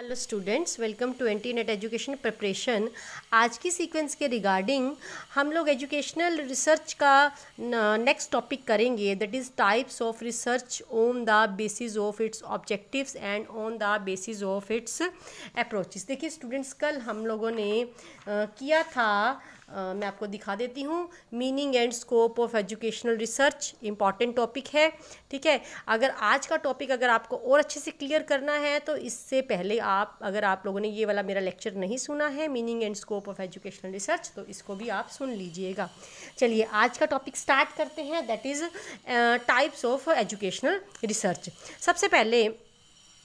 hello students welcome to anti net education preparation आज की sequence के रिगार्डिंग हम लोग एजुकेशनल रिसर्च का नेक्स्ट टॉपिक करेंगे that is types of research on the basis of its objectives and on the basis of its approaches देखिए students कल हम लोगों ने uh, किया था आ, मैं आपको दिखा देती हूँ meaning and scope of educational research important topic है ठीक है अगर आज का टॉपिक अगर आपको और अच्छे से क्लियर करना है तो इससे पहले आप अगर आप लोगों ने ये वाला मेरा लेक्चर नहीं सुना है meaning and scope of educational research तो इसको भी आप सुन लीजिएगा चलिए आज का टॉपिक स्टार्ट करते हैं that is types of educational research सबसे पहले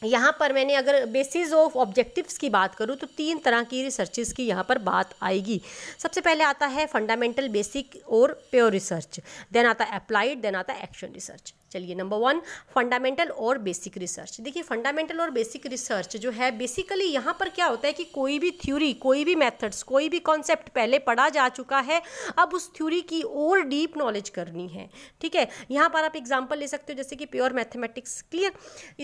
यहाँ पर मैंने अगर बेसिस ऑफ ऑब्जेक्टिव्स की बात करूँ तो तीन तरह की रिसर्चेस की यहाँ पर बात आएगी सबसे पहले आता है फंडामेंटल बेसिक और प्योर रिसर्च देन आता है अप्लाइड देन आता है एक्शन रिसर्च चलिए नंबर वन फंडामेंटल और बेसिक रिसर्च देखिए फंडामेंटल और बेसिक रिसर्च जो है बेसिकली यहाँ पर क्या होता है कि कोई भी थ्योरी कोई भी मेथड्स कोई भी कॉन्सेप्ट पहले पढ़ा जा चुका है अब उस थ्योरी की और डीप नॉलेज करनी है ठीक है यहाँ पर आप एग्जाम्पल ले सकते हो जैसे कि प्योर मैथमेटिक्स क्लियर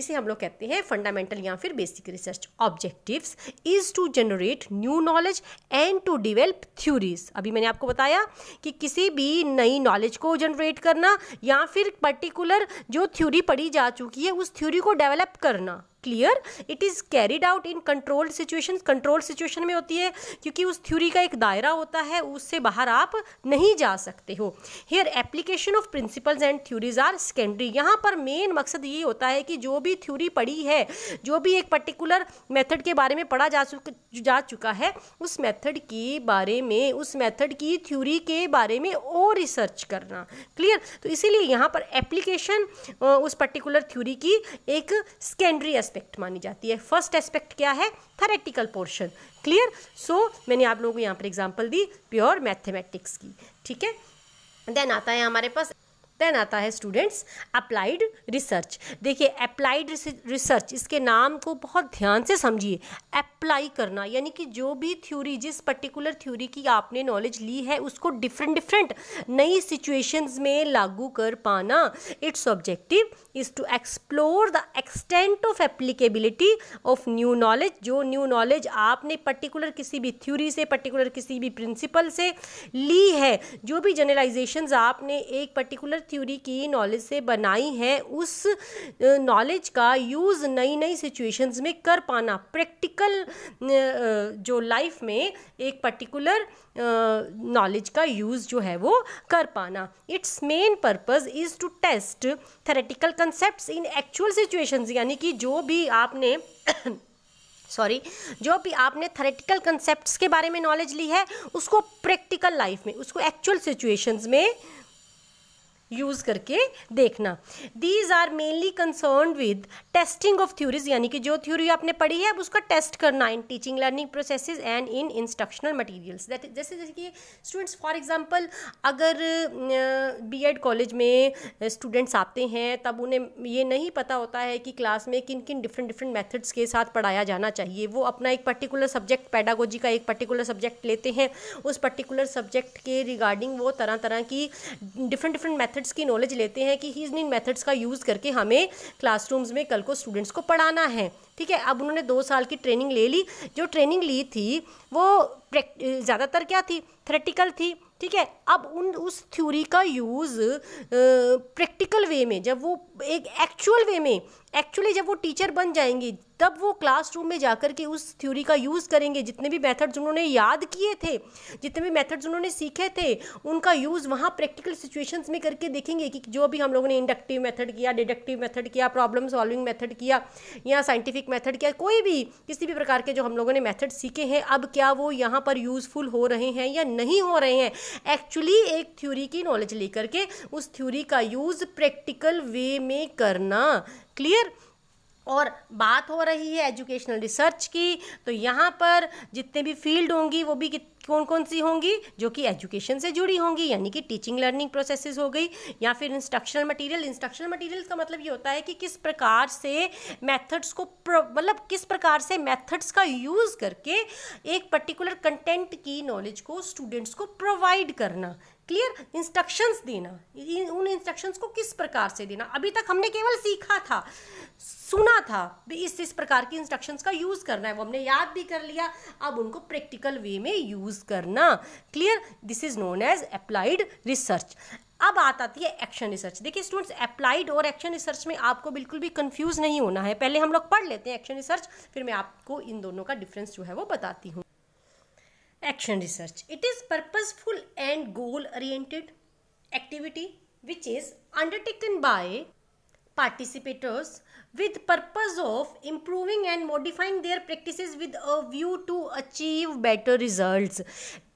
इसे हम लोग कहते हैं फंडामेंटल या फिर basic research objective is to generate new knowledge and to develop theories अभी मैंने आपको बताया कि किसी भी नई नॉलेज को जनरेट करना या फिर पर्टिकुलर पर्टिकुलर जो थ्योरी पढ़ी जा चुकी है उस थ्योरी को डेवलप करना clear it is carried out in controlled situation controlled situation में होती है क्योंकि उस थ्योरी का एक दायरा होता है उससे बाहर आप नहीं जा सकते हो here application of principles and theories are secondary यहाँ पर मेन मकसद ये होता है कि जो भी थ्योरी पढ़ी है जो भी एक पर्टिकुलर मेथड के बारे में पढ़ा जा चुका जा चुका है उस मेथड के बारे में उस मेथड की थ्योरी के बारे में और रिसर्च करना क्लियर तो इसीलिए यहाँ पर एप्लीकेशन उस पर्टिकुलर थ्योरी की एक सेकेंडरी एस्पेक्ट मानी जाती है फर्स्ट एस्पेक्ट क्या है थरेटिकल पोर्शन क्लियर सो मैंने आप लोगों को यहाँ पर एग्जाम्पल दी प्योर मैथमेटिक्स की ठीक है देन आता है हमारे पास देन आता है स्टूडेंट्स अप्लाइड रिसर्च देखिए अप्लाइड रिसर्च इसके नाम को बहुत ध्यान से समझिए अप्लाई करना यानी कि जो भी थ्योरी जिस पर्टिकुलर थ्योरी की आपने नॉलेज ली है उसको डिफरेंट डिफरेंट नई सिचुएशंस में लागू कर पाना its objective is to explore the extent of applicability of new knowledge जो न्यू नॉलेज आपने पर्टिकुलर किसी भी थ्योरी से पर्टिकुलर किसी भी प्रिंसिपल से ली है जो भी जनरलाइजेशन आपने एक पर्टिकुलर थ्योरी की नॉलेज से बनाई है उस नॉलेज का यूज़ नई नई सिचुएशंस में कर पाना प्रैक्टिकल जो लाइफ में एक पर्टिकुलर नॉलेज का यूज़ जो है वो कर पाना its main purpose is to test theoretical concept in actual situations यानी कि जो भी आपने सॉरी जो भी आपने थेरेटिकल कंसेप्ट के बारे में नॉलेज ली है उसको प्रैक्टिकल लाइफ में उसको एक्चुअल सिचुएशंस में यूज़ करके देखना these are mainly concern with testing of theories यानी कि जो थ्योरी आपने पढ़ी है अब उसका टेस्ट करना in teaching learning process and in instructional materials that जैसे जैसे कि स्टूडेंट्स फॉर एग्जाम्पल अगर बी एड कॉलेज में स्टूडेंट्स आते हैं तब उन्हें ये नहीं पता होता है कि क्लास में किन किन डिफरेंट डिफरेंट मेथड्स के साथ पढ़ाया जाना चाहिए वो अपना एक पर्टिकुलर सब्जेक्ट पैडागोजी का एक पर्टिकुलर सब्जेक्ट लेते हैं उस पर्टिकुलर सब्जेक्ट के रिगार्डिंग वो तरह तरह की डिफरेंट डिफरेंट मैथड मेथड्स की नॉलेज लेते हैं कि ही इन मेथड्स का यूज़ करके हमें क्लासरूम्स में कल को स्टूडेंट्स को पढ़ाना है ठीक है अब उन्होंने दो साल की ट्रेनिंग ले ली जो ट्रेनिंग ली थी वो ज़्यादातर क्या थी थ्रेटिकल थी ठीक है अब उन उस थ्योरी का यूज़ प्रैक्टिकल वे में जब वो एक एक्चुअल वे में एक्चुअली जब वो टीचर बन जाएंगी तब वो क्लासरूम में जाकर के उस थ्योरी का यूज़ करेंगे जितने भी मेथड्स उन्होंने याद किए थे जितने भी मेथड्स उन्होंने सीखे थे उनका यूज़ वहाँ प्रैक्टिकल सिचुएशंस में करके देखेंगे कि जो भी हम लोगों ने इंडक्टिव मेथड किया डिडक्टिव मेथड किया प्रॉब्लम सॉल्विंग मेथड किया या साइंटिफिक मेथड किया कोई भी किसी भी प्रकार के जो हम लोगों ने मैथड सीखे हैं अब क्या वो यहाँ पर यूज़फुल हो रहे हैं या नहीं हो रहे हैं एक्चुअली एक्चुअली एक थ्योरी की नॉलेज लेकर के उस थ्योरी का यूज़ प्रैक्टिकल वे में करना क्लियर और बात हो रही है एजुकेशनल रिसर्च की तो यहाँ पर जितने भी फील्ड होंगी वो भी कित कौन कौन सी होंगी जो कि एजुकेशन से जुड़ी होंगी यानी कि टीचिंग लर्निंग प्रोसेसेस हो गई या फिर इंस्ट्रक्शनल मटेरियल इंस्ट्रक्शनल मटीरियल का मतलब ये होता है कि किस प्रकार से मेथड्स को मतलब किस प्रकार से मेथड्स का यूज़ करके एक पर्टिकुलर कंटेंट की नॉलेज को स्टूडेंट्स को प्रोवाइड करना क्लियर इंस्ट्रक्शंस देना उन इंस्ट्रक्शंस को किस प्रकार से देना अभी तक हमने केवल सीखा था सुना था भी इस इस प्रकार की इंस्ट्रक्शंस का यूज़ करना है वो हमने याद भी कर लिया अब उनको प्रैक्टिकल वे में यूज़ यूज़ करना clear this is known as applied research अब आत आती है एक्शन रिसर्च देखिए स्टूडेंट्स अप्लाइड और एक्शन रिसर्च में आपको बिल्कुल भी कंफ्यूज नहीं होना है पहले हम लोग पढ़ लेते हैं एक्शन रिसर्च फिर मैं आपको इन दोनों का डिफरेंस जो है वो बताती हूँ action research it is purposeful and goal oriented activity which is undertaken by participators with purpose of improving and modifying their practices with a view to achieve better results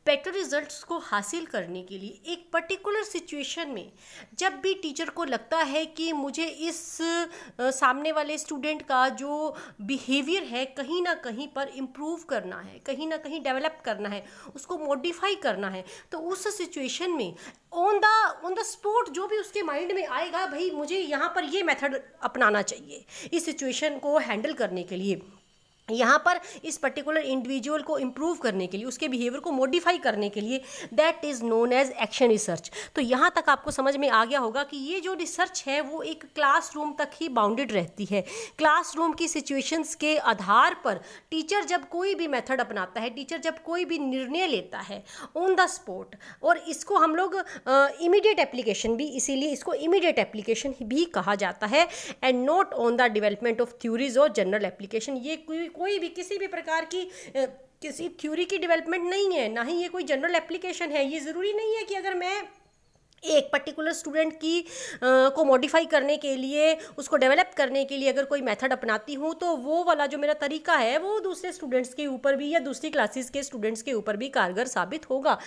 better results को हासिल करने के लिए एक particular situation में जब भी teacher को लगता है कि मुझे इस सामने वाले स्टूडेंट का जो बिहेवियर है कहीं ना कहीं पर इम्प्रूव करना है कहीं ना कहीं डेवलप करना है उसको मॉडिफाई करना है तो उस सिचुएशन में on the on the spot जो भी उसके माइंड में आएगा भाई मुझे यहाँ पर ये मेथड अपनाना चाहिए इस सिचुएशन को हैंडल करने के लिए यहाँ पर इस पर्टिकुलर इंडिविजुअल को इम्प्रूव करने के लिए उसके बिहेवियर को मॉडिफाई करने के लिए that is known as action research तो यहाँ तक आपको समझ में आ गया होगा कि ये जो रिसर्च है वो एक क्लासरूम तक ही बाउंडेड रहती है क्लासरूम की सिचुएशंस के आधार पर टीचर जब कोई भी मेथड अपनाता है टीचर जब कोई भी निर्णय लेता है ऑन द स्पॉट और इसको हम लोग uh, एप्लीकेशन भी इसीलिए इसको इमीडिएट एप्लीकेशन भी कहा जाता है and not on the development of theories और जनरल एप्लीकेशन ये कोई कोई भी किसी भी प्रकार की किसी थ्योरी की डेवलपमेंट नहीं है ना ही ये कोई जनरल एप्लीकेशन है ये ज़रूरी नहीं है कि अगर मैं एक पर्टिकुलर स्टूडेंट की आ, को मॉडिफाई करने के लिए उसको डेवलप करने के लिए अगर कोई मेथड अपनाती हूँ तो वो वाला जो मेरा तरीका है वो दूसरे स्टूडेंट्स के ऊपर भी या दूसरी क्लासेस के स्टूडेंट्स के ऊपर भी कारगर साबित होगा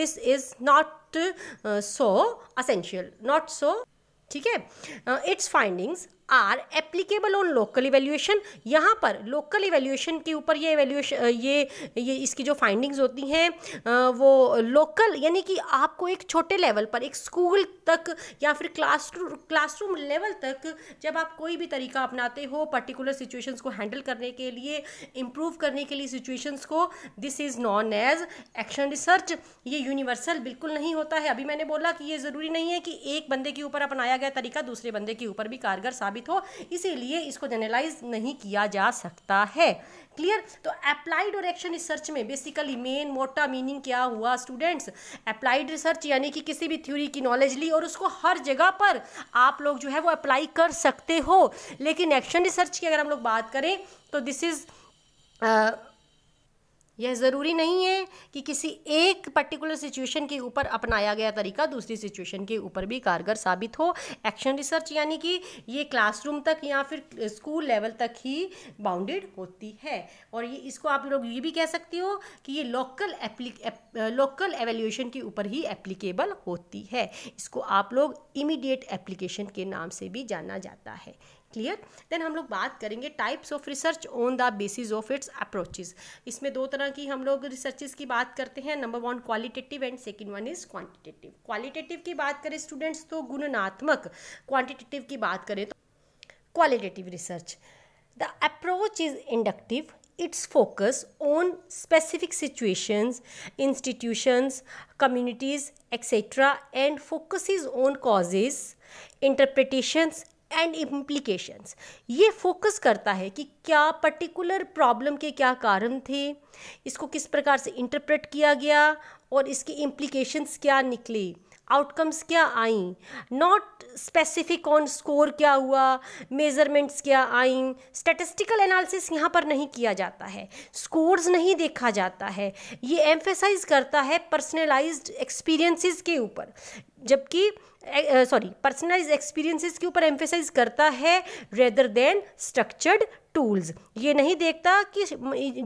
this is not so essential not so ठीक है its findings are applicable on local evaluation यहाँ पर लोकल इवेल्यूएशन के ऊपर ये एवेल्यूएशन ये ये इसकी जो फाइंडिंग्स होती हैं वो लोकल यानी कि आपको एक छोटे लेवल पर एक स्कूल तक या फिर क्लास क्लासरूम लेवल तक जब आप कोई भी तरीका अपनाते हो पर्टिकुलर सिचुएशंस को हैंडल करने के लिए इम्प्रूव करने के लिए सिचुएशंस को this is known as action research ये यूनिवर्सल बिल्कुल नहीं होता है अभी मैंने बोला कि ये ज़रूरी नहीं है कि एक बंदे के ऊपर अपनाया गया तरीका दूसरे बंदे के ऊपर भी कारगर साबित साबित हो इसीलिए इसको जनरलाइज नहीं किया जा सकता है क्लियर तो अप्लाइड और एक्शन रिसर्च में बेसिकली मेन मोटा मीनिंग क्या हुआ स्टूडेंट्स अप्लाइड रिसर्च यानी कि किसी भी थ्योरी की नॉलेज ली और उसको हर जगह पर आप लोग जो है वो अप्लाई कर सकते हो लेकिन एक्शन रिसर्च की अगर हम लोग बात करें तो दिस इज़ यह ज़रूरी नहीं है कि किसी एक पर्टिकुलर सिचुएशन के ऊपर अपनाया गया तरीका दूसरी सिचुएशन के ऊपर भी कारगर साबित हो एक्शन रिसर्च यानी कि ये क्लासरूम तक या फिर स्कूल लेवल तक ही बाउंडेड होती है और ये इसको आप लोग ये भी कह सकते हो कि ये लोकल लोकल एवेल्यूशन के ऊपर ही एप्लीकेबल होती है इसको आप लोग इमीडिएट एप्लीकेशन के नाम से भी जाना जाता है क्लियर देन हम लोग बात करेंगे types of research on the basis of its approaches इसमें दो तरह की हम लोग रिसर्चेज की बात करते हैं number one qualitative and second one is quantitative qualitative की बात करें स्टूडेंट्स तो गुणनात्मक क्वांटिटेटिव की बात करें तो qualitative research the approach is inductive its focus on specific situations institutions communities etcetera and focuses on causes interpretations and implications ये focus करता है कि क्या पर्टिकुलर प्रॉब्लम के क्या कारण थे इसको किस प्रकार से इंटरप्रेट किया गया और इसकी इम्प्लीकेशंस क्या निकली आउटकम्स क्या I not specific on score क्या हुआ मेजरमेंट्स क्या आई स्टेटिस्टिकल एनालिसिस यहाँ पर नहीं किया जाता है स्कोर्स नहीं देखा जाता है ये एम्फेसाइज करता है पर्सनलाइज्ड एक्सपीरियंसेस के ऊपर जबकि सॉरी पर्सनलाइज एक्सपीरियंसेस के ऊपर एम्फेसाइज करता है रेदर देन स्ट्रक्चर्ड टूल्स ये नहीं देखता कि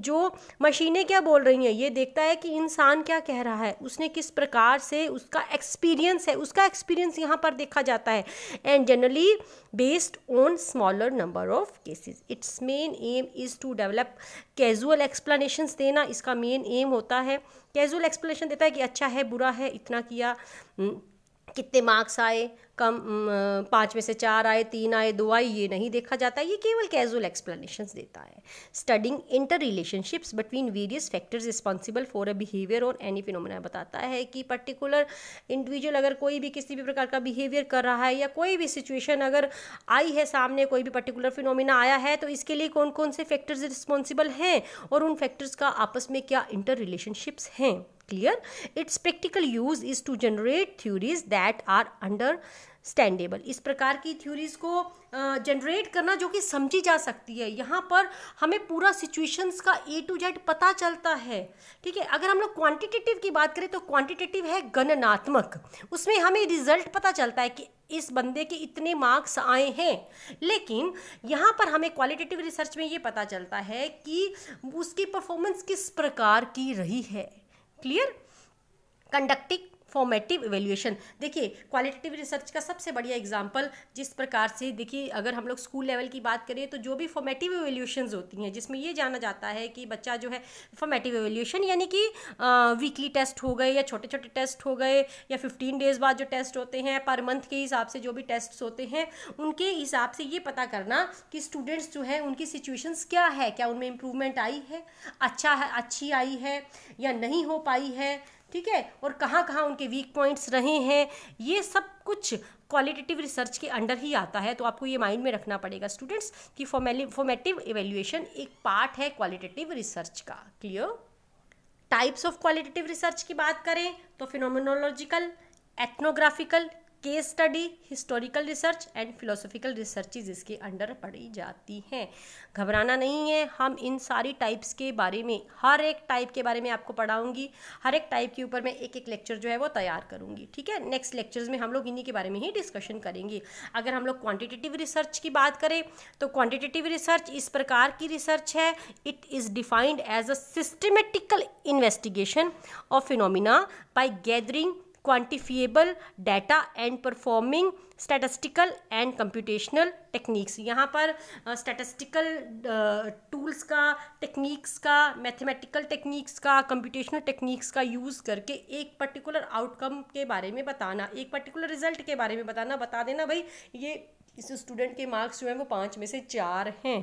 जो मशीनें क्या बोल रही हैं ये देखता है कि इंसान क्या कह रहा है उसने किस प्रकार से उसका एक्सपीरियंस है उसका एक्सपीरियंस यहाँ पर देखा जाता है and generally based on smaller number of cases its main aim is to develop casual explanations देना इसका मेन एम होता है कैजुअल एक्सप्लेनेशन देता है कि अच्छा है बुरा है इतना किया हम्म, कितने मार्क्स आए कम पाँच में से चार आए तीन आए दो आए ये नहीं देखा जाता ये केवल कैजुअल एक्सप्लेनेशन देता है studying inter relationships between various factors responsible for a behaviour और एनी फिनोमिना बताता है कि पर्टिकुलर इंडिविजुअल अगर कोई भी किसी भी प्रकार का बिहेवियर कर रहा है या कोई भी सिचुएशन अगर आई है सामने कोई भी पर्टिकुलर फिनोमिना आया है तो इसके लिए कौन कौन से फैक्टर्स रिस्पॉन्सिबल हैं और उन फैक्टर्स का आपस में क्या इंटर रिलेशनशिप्स हैं clear its practical use is to generate theories that are understandable इस प्रकार की थ्योरीज को जनरेट uh, करना जो कि समझी जा सकती है यहाँ पर हमें पूरा सिचुएशंस का ए टू जेड पता चलता है ठीक है अगर हम लोग क्वांटिटेटिव की बात करें तो क्वांटिटेटिव है गणनात्मक उसमें हमें रिजल्ट पता चलता है कि इस बंदे के इतने मार्क्स आए हैं लेकिन यहाँ पर हमें क्वालिटेटिव रिसर्च में ये पता चलता है कि उसकी परफॉर्मेंस किस प्रकार की रही है क्लियर conducting फॉर्मेटिव एवेल्यूएशन देखिए क्वालिटेटिव रिसर्च का सबसे बढ़िया एग्जाम्पल जिस प्रकार से देखिए अगर हम लोग स्कूल लेवल की बात करें तो जो भी फॉर्मेटिव एवेल्यूशन होती हैं जिसमें ये जाना जाता है कि बच्चा जो है फॉर्मेटिव एवेल्यूशन यानी कि वीकली टेस्ट हो गए या छोटे छोटे टेस्ट हो गए या फिफ्टीन डेज बाद जो टेस्ट होते हैं पर मंथ के हिसाब से जो भी टेस्ट होते हैं उनके हिसाब से ये पता करना कि स्टूडेंट्स जो है उनकी सिचुएशन क्या है क्या उनमें इम्प्रूवमेंट आई है अच्छा है अच्छी आई है या नहीं हो पाई है ठीक है और कहाँ कहाँ उनके वीक पॉइंट्स रहे हैं ये सब कुछ क्वालिटेटिव रिसर्च के अंडर ही आता है तो आपको ये माइंड में रखना पड़ेगा स्टूडेंट्स कि फॉर्मेली फॉर्मेटिव इवेल्यूएशन एक पार्ट है क्वालिटेटिव रिसर्च का clear types of qualitative research की बात करें तो phenomenological ethnographical case study historical research and philosophical researches इसके अंडर पढ़ी जाती हैं घबराना नहीं है हम इन सारी टाइप्स के बारे में हर एक टाइप के बारे में आपको पढ़ाऊंगी हर एक टाइप के ऊपर मैं एक एक लेक्चर जो है वो तैयार करूंगी ठीक है नेक्स्ट लेक्चर्स में हम लोग इन्हीं के बारे में ही डिस्कशन करेंगे अगर हम लोग क्वान्टिटेटिव रिसर्च की बात करें तो क्वान्टिटेटिव रिसर्च इस प्रकार की रिसर्च है it is defined as a systematical investigation of phenomena by gathering quantifiable data and performing statistical and computational techniques यहाँ पर स्टैटिस्टिकल uh, टूल्स uh, का टेक्निक्स का मैथमेटिकल टेक्निक्स का कंप्यूटेशनल टेक्निक्स का यूज़ करके एक पर्टिकुलर आउटकम के बारे में बताना एक पर्टिकुलर रिजल्ट के बारे में बताना बता देना भाई ये इस स्टूडेंट के मार्क्स जो हैं वो पाँच में से चार हैं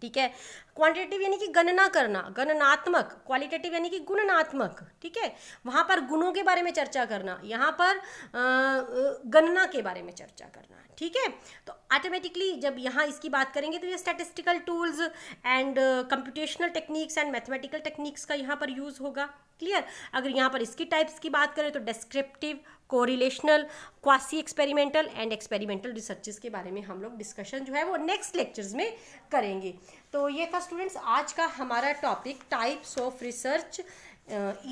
ठीक है क्वांटिटेटिव यानी कि गणना करना गणनात्मक क्वालिटेटिव यानी कि गुणनात्मक ठीक है वहाँ पर गुणों के बारे में चर्चा करना यहाँ पर गणना के बारे में चर्चा करना ठीक है तो ऑटोमेटिकली जब यहाँ इसकी बात करेंगे तो ये statistical tools and computational techniques and mathematical techniques का यहाँ पर यूज़ होगा क्लियर अगर यहाँ पर इसकी टाइप्स की बात करें तो descriptive correlational quasi experimental and experimental researches के बारे में हम लोग डिस्कशन जो है वो नेक्स्ट लेक्चर्स में करेंगे तो ये था स्टूडेंट्स आज का हमारा topic types of research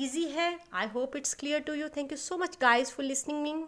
easy है I hope it's clear to you thank you so much guys for listening me